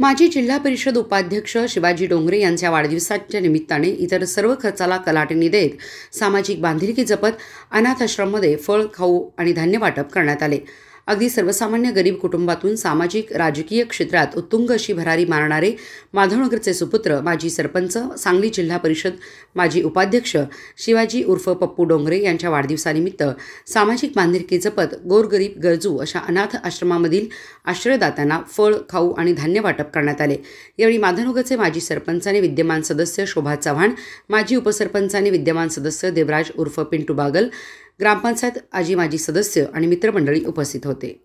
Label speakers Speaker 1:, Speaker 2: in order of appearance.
Speaker 1: माजी जिल्हा परिषद उपाध्यक्ष शिवाजी डोंगरे यांच्या वाढदिवसाच्या निमित्ताने इतर सर्व खर्चाला कलाटणी देत सामाजिक बांधिलकी जपत अनाथाश्रममध्ये फळ खाऊ आणि धान्य वाटप करण्यात आले अगदी सर्वसामान्य गरीब कुटुंबातून सामाजिक राजकीय क्षेत्रात उत्तुंग अशी भरारी मारणारे माधवनगरचे सुपुत्र माजी सरपंच सांगली जिल्हा परिषद माजी उपाध्यक्ष शिवाजी उर्फ पप्पू डोंगरे यांच्या वाढदिवसानिमित्त सामाजिक बांधिलकी जपत गोरगरीब गरजू अशा अनाथ आश्रमामधील आश्रयदात्यांना फळ खाऊ आणि धान्य वाटप करण्यात आले यावेळी माधवनगरचे माजी सरपंचाने विद्यमान सदस्य शोभा चव्हाण माजी उपसरपंचाने विद्यमान सदस्य देवराज उर्फ पिंटू बागल ग्रामपंचायत आजी माजी सदस्य आणि मित्रमंडळी उपस्थित होते